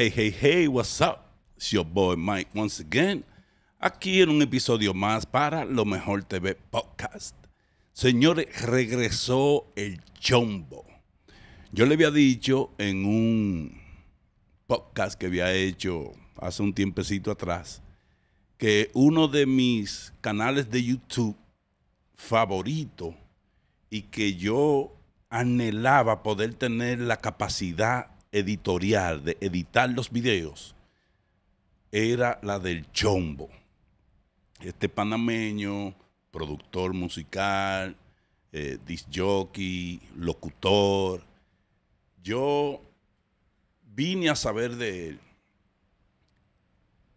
Hey, hey, hey, what's up? It's your boy Mike once again. Aquí en un episodio más para Lo Mejor TV Podcast. Señores, regresó el chombo. Yo le había dicho en un podcast que había hecho hace un tiempecito atrás que uno de mis canales de YouTube favorito y que yo anhelaba poder tener la capacidad editorial, de editar los videos, era la del Chombo. Este panameño, productor musical, eh, disc jockey, locutor. Yo vine a saber de él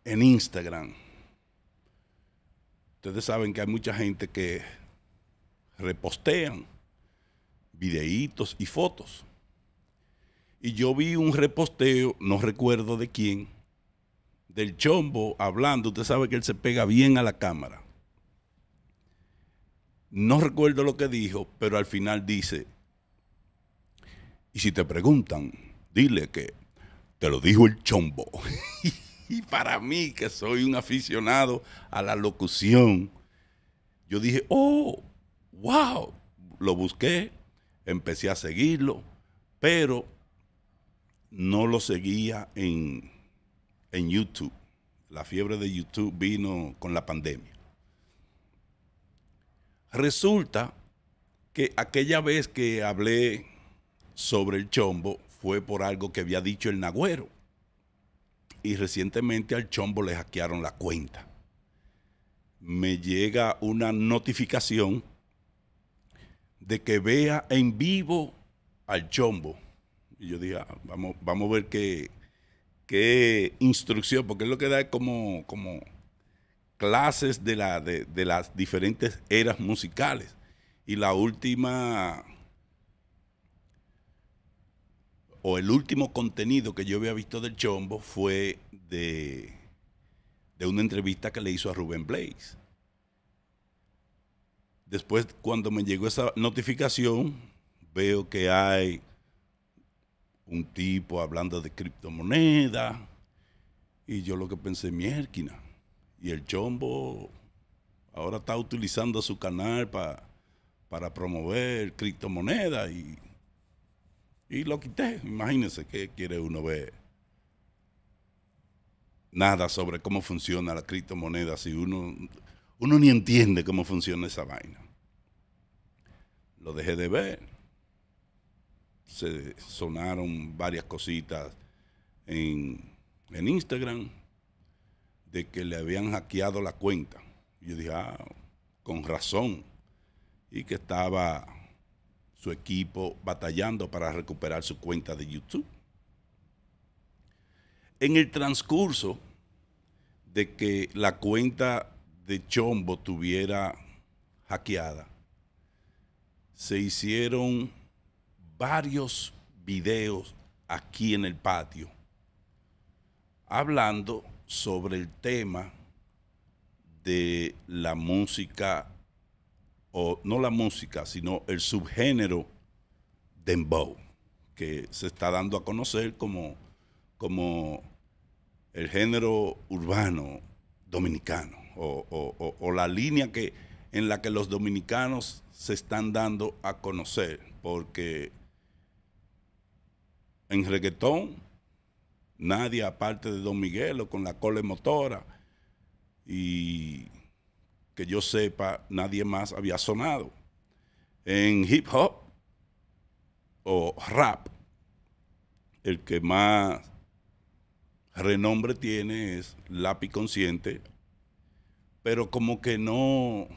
en Instagram. Ustedes saben que hay mucha gente que repostean videitos y fotos. Y yo vi un reposteo, no recuerdo de quién, del chombo hablando. Usted sabe que él se pega bien a la cámara. No recuerdo lo que dijo, pero al final dice, y si te preguntan, dile que te lo dijo el chombo. y para mí, que soy un aficionado a la locución, yo dije, oh, wow, lo busqué, empecé a seguirlo, pero no lo seguía en, YouTube. La fiebre de YouTube vino con la pandemia. Resulta que aquella vez que hablé sobre el chombo fue por algo que había dicho el nagüero. Y recientemente al chombo le hackearon la cuenta. Me llega una notificación de que vea en vivo al chombo y yo dije, ah, vamos, vamos a ver qué, qué instrucción, porque es lo que da como, como clases de, la, de, las diferentes eras musicales. Y la última, o el último contenido que yo había visto del Chombo fue de, de una entrevista que le hizo a Rubén Blaze. Después, cuando me llegó esa notificación, veo que hay un tipo hablando de criptomonedas. Y yo lo que pensé, mierquina. Y el chombo ahora está utilizando su canal para para promover criptomonedas y, y lo quité. Imagínense qué quiere uno ver nada sobre cómo funciona la criptomoneda si uno, uno ni entiende cómo funciona esa vaina. Lo dejé de ver se sonaron varias cositas en, Instagram de que le habían hackeado la cuenta. Yo dije, ah, con razón. Y que estaba su equipo batallando para recuperar su cuenta de YouTube. En el transcurso de que la cuenta de Chombo tuviera hackeada, se hicieron varios videos aquí en el patio hablando sobre el tema de la música, o no la música, sino el subgénero dembow, que se está dando a conocer como, como el género urbano dominicano, o, la línea que, en la que los dominicanos se están dando a conocer, porque en reggaetón. Nadie aparte de Don Miguel o con la cole motora. Y que yo sepa, nadie más había sonado. En hip hop o rap, el que más renombre tiene es Lápiz Consciente, pero como que no,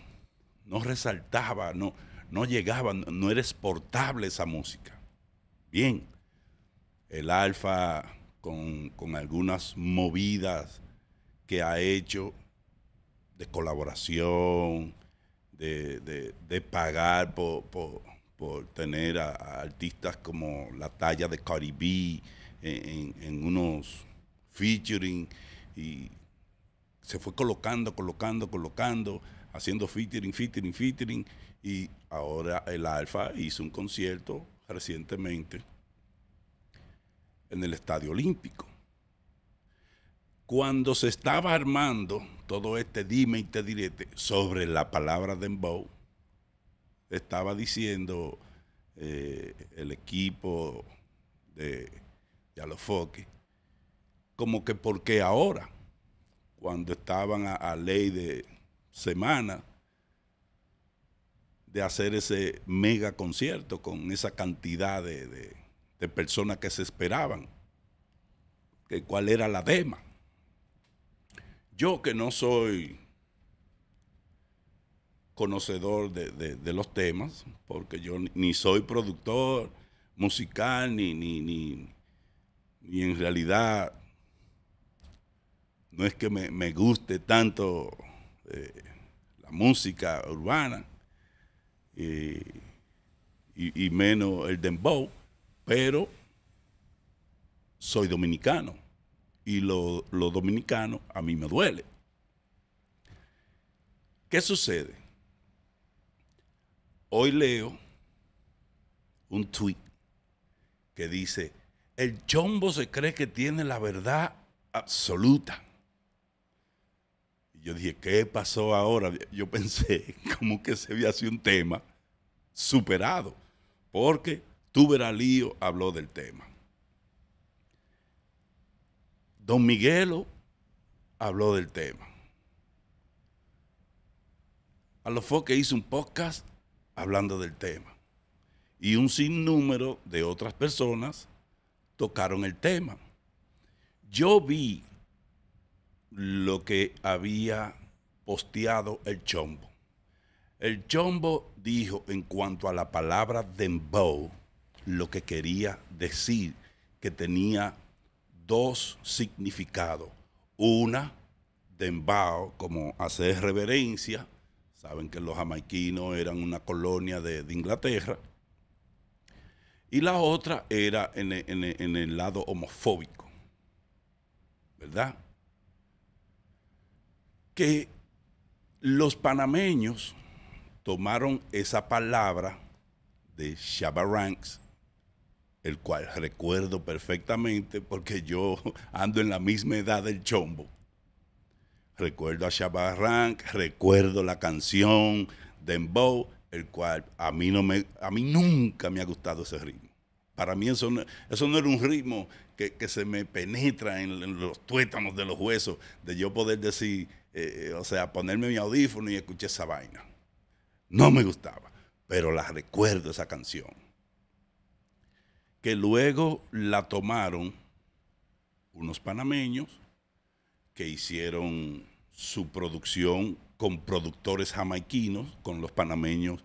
no resaltaba, no, no llegaba, no era exportable esa música. Bien, el Alfa con, algunas movidas que ha hecho de colaboración, de, pagar por, tener a, artistas como la talla de Cardi B en, en unos featuring y se fue colocando, colocando, colocando, haciendo featuring, featuring, featuring y ahora el Alfa hizo un concierto recientemente en el Estadio Olímpico. Cuando se estaba armando todo este dime y te diré sobre la palabra de Dembow, estaba diciendo eh, el equipo de Alofoque, como que por qué ahora, cuando estaban a, ley de semana de hacer ese mega concierto con esa cantidad de de personas que se esperaban, que cuál era la dema. Yo que no soy conocedor de, los temas, porque yo ni soy productor musical, ni, ni, en realidad no es que me, guste tanto eh, la música urbana eh, y, y, menos el dembow. Pero soy dominicano y lo, dominicano a mí me duele. ¿Qué sucede? Hoy leo un tweet que dice, el chombo se cree que tiene la verdad absoluta. Y yo dije, ¿qué pasó ahora? Yo pensé como que se había sido un tema superado, porque Lío habló del tema. Don Miguelo habló del tema. A que hizo un podcast hablando del tema. Y un sinnúmero de otras personas tocaron el tema. Yo vi lo que había posteado el chombo. El chombo dijo en cuanto a la palabra dembow, lo que quería decir, que tenía dos significados. Una, de embao como hacer reverencia, saben que los jamaiquinos eran una colonia de, Inglaterra, y la otra era e, e, en el, lado homofóbico, ¿verdad? Que los panameños tomaron esa palabra de Shabaranks el cual recuerdo perfectamente porque yo ando en la misma edad del chombo. Recuerdo a Shabarrank, recuerdo la canción de Dembow, el cual a mí, no me, a mí nunca me ha gustado ese ritmo. Para mí eso no, eso no era un ritmo que, se me penetra en, los tuétanos de los huesos, de yo poder decir, eh, eh, o sea, ponerme mi audífono y escuchar esa vaina. No me gustaba, pero la recuerdo esa canción que luego la tomaron unos panameños que hicieron su producción con productores jamaiquinos, con los panameños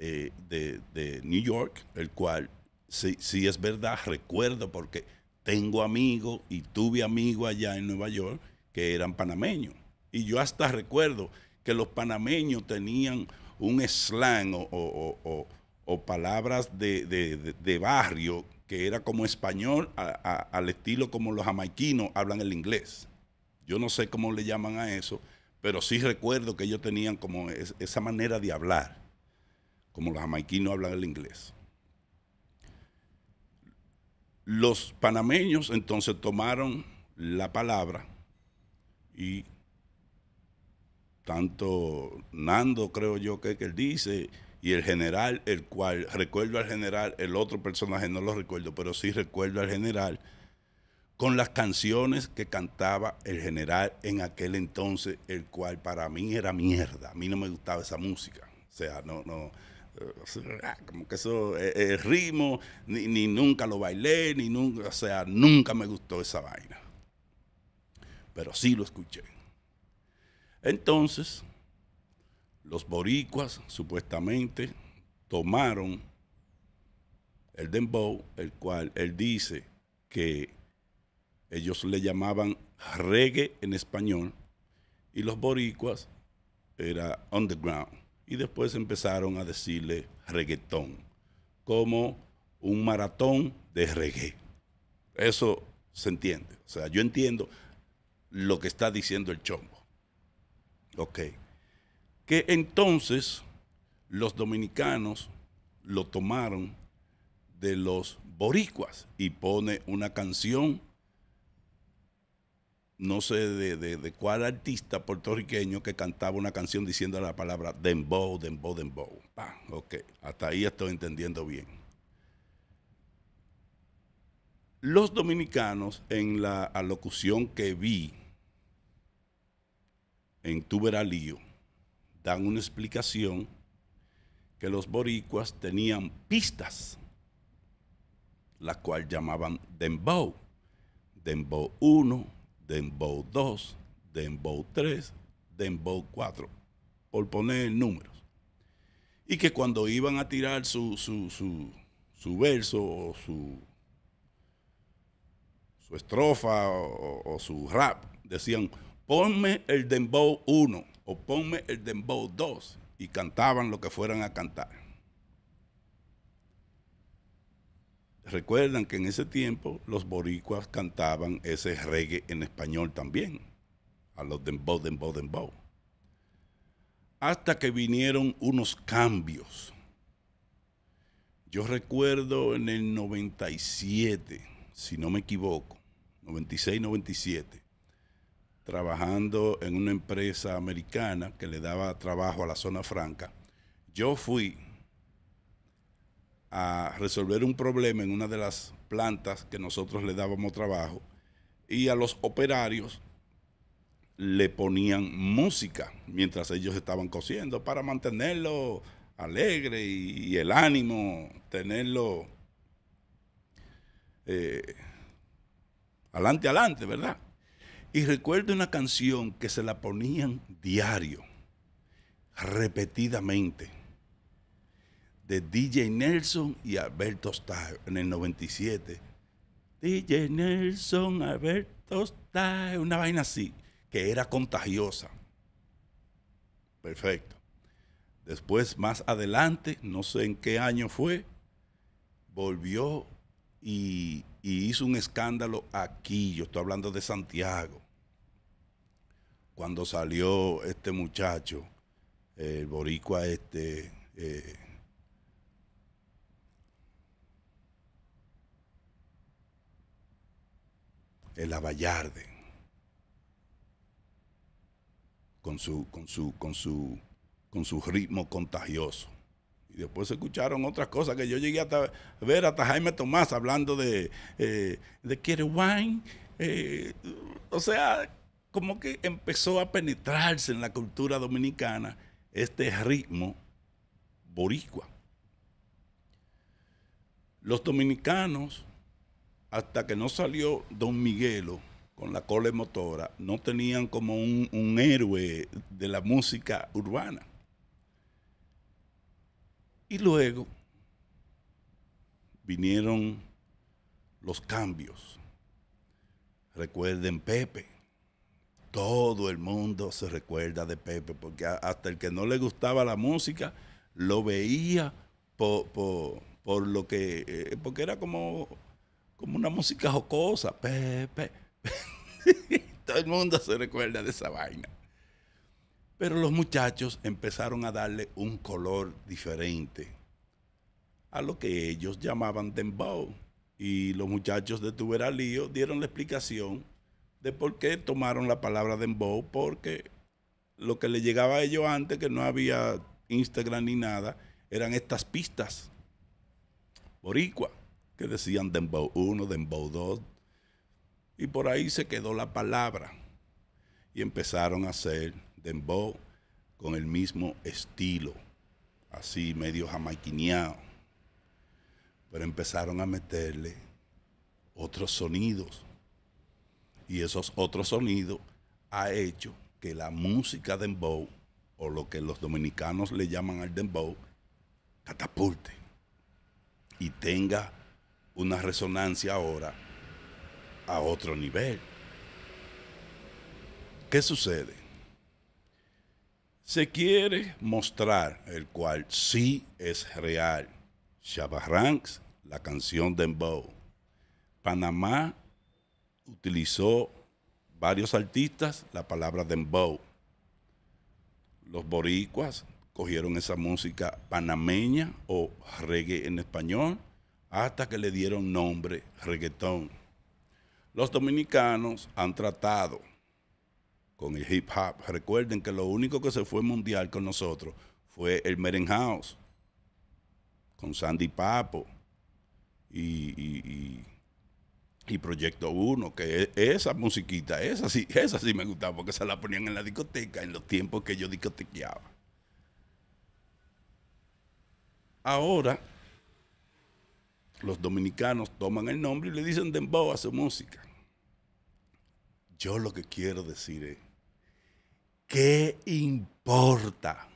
eh, de, de, New York, el cual, sí, sí es verdad, recuerdo porque tengo amigos y tuve amigos allá en Nueva York que eran panameños. Y yo hasta recuerdo que los panameños tenían un slang o, palabras de, barrio que era como español, al estilo como los jamaiquinos hablan el inglés. Yo no sé cómo le llaman a eso, pero sí recuerdo que ellos tenían como esa manera de hablar, como los jamaiquinos hablan el inglés. Los panameños entonces tomaron la palabra y tanto Nando, creo yo, que, que él dice, y el general, el cual, recuerdo al general, el otro personaje no lo recuerdo, pero sí recuerdo al general, con las canciones que cantaba el general en aquel entonces, el cual para mí era mierda, a mí no me gustaba esa música, o sea, no, no, eh, como que eso, eh, eh, el ritmo, ni, ni nunca lo bailé, ni nunca, o sea, nunca me gustó esa vaina, pero sí lo escuché. Entonces, los boricuas supuestamente tomaron el dembow, el cual él dice que ellos le llamaban reggae en español y los boricuas era underground y después empezaron a decirle reggaetón como un maratón de reggae. Eso se entiende. O sea, yo entiendo lo que está diciendo el chombo. Ok que entonces los dominicanos lo tomaron de los boricuas y pone una canción, no sé de, cuál artista puertorriqueño que cantaba una canción diciendo la palabra dembow, dembow, dembow. ok, hasta ahí estoy entendiendo bien. Los dominicanos en la alocución que vi en Tuberalío, dan una explicación que los boricuas tenían pistas, la cual llamaban Dembow. Dembow 1, Dembow 2, Dembow 3, Dembow 4, por poner números. Y que cuando iban a tirar su, verso o su, su estrofa o, o, su rap, decían, ponme el Dembow 1 o ponme el Dembow 2 y cantaban lo que fueran a cantar. Recuerdan que en ese tiempo los boricuas cantaban ese reggae en español también, a los Dembow, Dembow, Dembow. Hasta que vinieron unos cambios. Yo recuerdo en el 97, si no me equivoco, 96, 97, trabajando en una empresa americana que le daba trabajo a la zona franca, yo fui a resolver un problema en una de las plantas que nosotros le dábamos trabajo y a los operarios le ponían música mientras ellos estaban cosiendo para mantenerlo alegre y, el ánimo, tenerlo eh, adelante, adelante, ¿verdad? Y recuerdo una canción que se la ponían diario, repetidamente, de DJ Nelson y Alberto Starr en el 97. DJ Nelson, Alberto Style, una vaina así, que era contagiosa. Perfecto. Después, más adelante, no sé en qué año fue, volvió y, hizo un escándalo aquí. Yo estoy hablando de Santiago cuando salió este muchacho, el boricua este... Eh, el Avallarde, con su, con su, con su, con su ritmo contagioso. Y después se escucharon otras cosas que yo llegué a ver hasta Jaime Tomás hablando de, eh, de Quiere eh, o sea, como que empezó a penetrarse en la cultura dominicana este ritmo boricua. Los dominicanos, hasta que no salió Don Miguelo con la cole motora, no tenían como un, un héroe de la música urbana. Y luego vinieron los cambios. Recuerden Pepe, todo el mundo se recuerda de Pepe, porque hasta el que no le gustaba la música lo veía por, lo que, eh, porque era como, como una música jocosa. Pepe, todo el mundo se recuerda de esa vaina. Pero los muchachos empezaron a darle un color diferente a lo que ellos llamaban dembow. Y los muchachos de Tuberalío dieron la explicación de por qué tomaron la palabra dembow, porque lo que le llegaba a ellos antes, que no había Instagram ni nada, eran estas pistas boricua que decían dembow 1, dembow 2, y por ahí se quedó la palabra y empezaron a hacer dembow con el mismo estilo, así medio jamaiquineado, pero empezaron a meterle otros sonidos y esos otros sonidos ha hecho que la música de dembow o lo que los dominicanos le llaman al dembow catapulte y tenga una resonancia ahora a otro nivel. ¿Qué sucede? Se quiere mostrar el cual sí es real. Shabba la canción Dembow. Panamá utilizó varios artistas la palabra dembow. Los boricuas cogieron esa música panameña o reggae en español hasta que le dieron nombre reggaetón. Los dominicanos han tratado con el hip hop. Recuerden que lo único que se fue mundial con nosotros fue el House con Sandy Papo y y Proyecto 1, que e, esa musiquita, esa sí, esa sí me gustaba porque se la ponían en la discoteca en los tiempos que yo discotequeaba. Ahora los dominicanos toman el nombre y le dicen dembow a su música. Yo lo que quiero decir es, ¿qué importa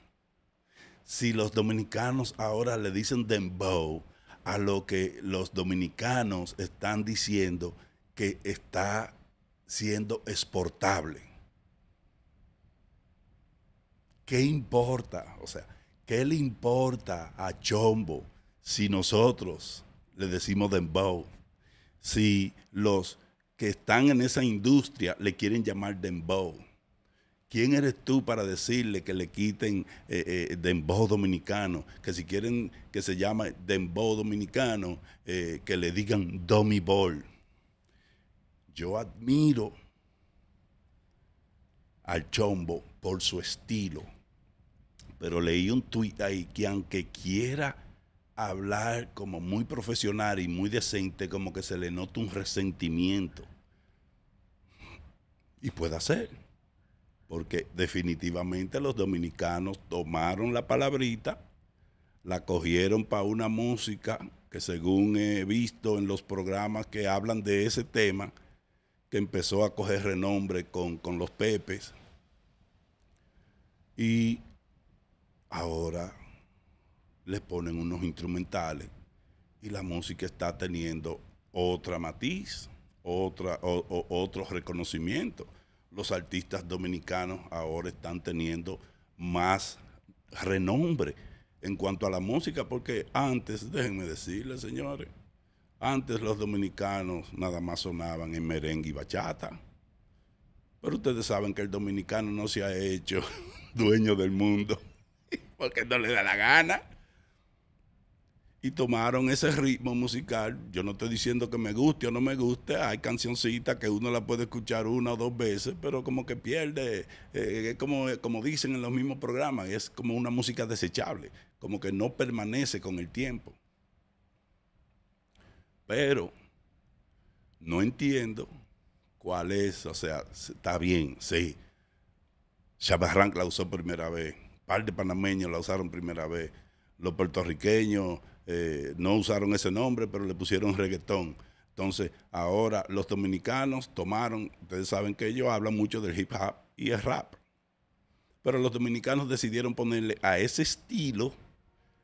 si los dominicanos ahora le dicen dembow a lo que los dominicanos están diciendo que está siendo exportable. ¿Qué importa? O sea, ¿qué le importa a Chombo si nosotros le decimos dembow? Si los que están en esa industria le quieren llamar dembow ¿Quién eres tú para decirle que le quiten eh, eh dominicano? Que si quieren que se llame dembow dominicano, eh, que le digan dummy ball. Yo admiro al Chombo por su estilo, pero leí un tuit ahí que aunque quiera hablar como muy profesional y muy decente, como que se le nota un resentimiento. Y puede hacer porque definitivamente los dominicanos tomaron la palabrita, la cogieron para una música que según he visto en los programas que hablan de ese tema, que empezó a coger renombre con, los Pepes. Y ahora les ponen unos instrumentales y la música está teniendo otra matiz, otra, otro reconocimiento los artistas dominicanos ahora están teniendo más renombre en cuanto a la música, porque antes, déjenme decirles, señores, antes los dominicanos nada más sonaban en merengue y bachata. Pero ustedes saben que el dominicano no se ha hecho dueño del mundo porque no le da la gana y tomaron ese ritmo musical. Yo no estoy diciendo que me guste o no me guste, hay cancioncitas que uno la puede escuchar una o dos veces, pero como que pierde, eh, es como, dicen en los mismos programas, es como una música desechable, como que no permanece con el tiempo. Pero no entiendo cuál es, o sea, está bien, sí. Chabarranc la usó primera vez, de panameños la usaron primera vez, los puertorriqueños eh, no usaron ese nombre, pero le pusieron reggaetón. Entonces, ahora los dominicanos tomaron, ustedes saben que ellos hablan mucho del hip hop y el rap, pero los dominicanos decidieron ponerle a ese estilo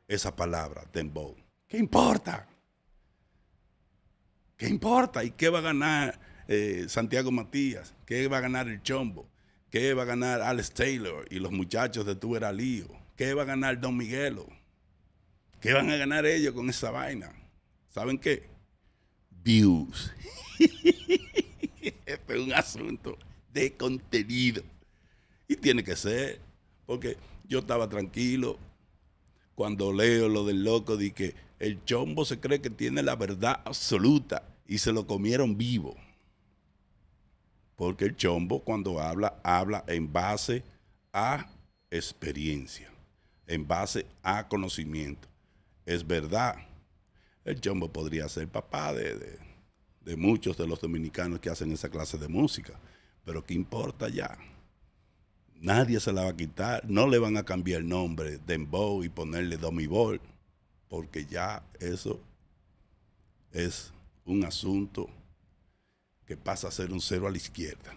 esa palabra, dembow. ¿Qué importa? ¿Qué importa? ¿Y qué va a ganar eh, Santiago Matías? ¿Qué va a ganar el Chombo? ¿Qué va a ganar Alex Taylor y los muchachos de Tuberalío? ¿Qué va a ganar Don Miguelo? ¿Qué van a ganar ellos con esa vaina? ¿Saben qué? Views. este es un asunto de contenido. Y tiene que ser, porque yo estaba tranquilo cuando leo lo del loco de que el chombo se cree que tiene la verdad absoluta y se lo comieron vivo. Porque el chombo cuando habla, habla en base a experiencia, en base a conocimiento es verdad. El chombo podría ser papá de, muchos de los dominicanos que hacen esa clase de música, pero ¿qué importa ya? Nadie se la va a quitar, no le van a cambiar el nombre de Dembow y ponerle Domibol, porque ya eso es un asunto que pasa a ser un cero a la izquierda.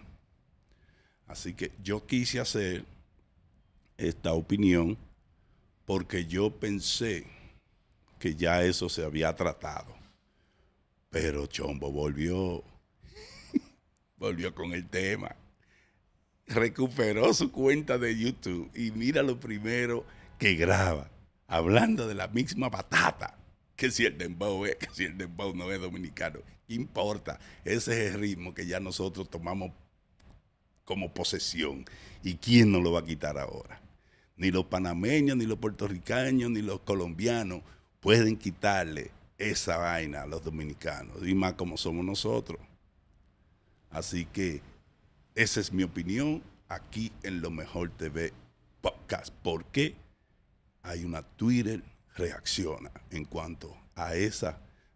Así que yo quise hacer esta opinión porque yo pensé que ya eso se había tratado. Pero Chombo volvió, volvió con el tema. Recuperó su cuenta de YouTube y mira lo primero que graba, hablando de la misma patata. Que si el dembow es, que si el dembow no es dominicano, importa. Ese es el ritmo que ya nosotros tomamos como posesión. ¿Y quién nos lo va a quitar ahora? Ni los panameños, ni los puertorriqueños, ni los colombianos pueden quitarle esa vaina a los dominicanos, y más como somos nosotros. Así que esa es mi opinión aquí en Lo Mejor TV Podcast. porque Hay una Twitter reacciona en cuanto a esas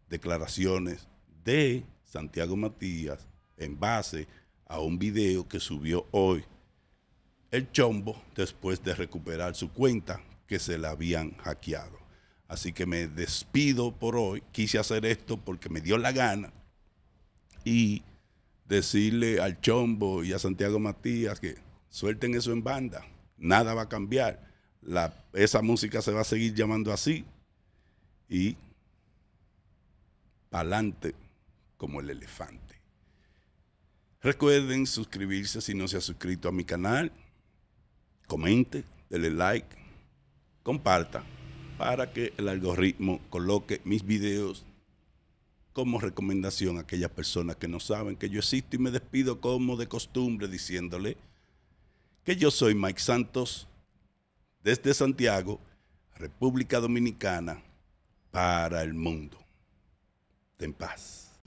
declaraciones de Santiago Matías en base a un video que subió hoy el chombo después de recuperar su cuenta que se la habían hackeado. Así que me despido por hoy. Quise hacer esto porque me dio la gana. Y decirle al Chombo y a Santiago Matías que suelten eso en banda. Nada va a cambiar. esa música se va a seguir llamando así. Y pa'lante como el elefante. Recuerden suscribirse si no se ha suscrito a mi canal. Comente, denle like, comparta para que el algoritmo coloque mis videos como recomendación a aquellas personas que no saben que yo existo y me despido como de costumbre diciéndole que yo soy Mike Santos desde Santiago, República Dominicana, para el mundo. Ten paz.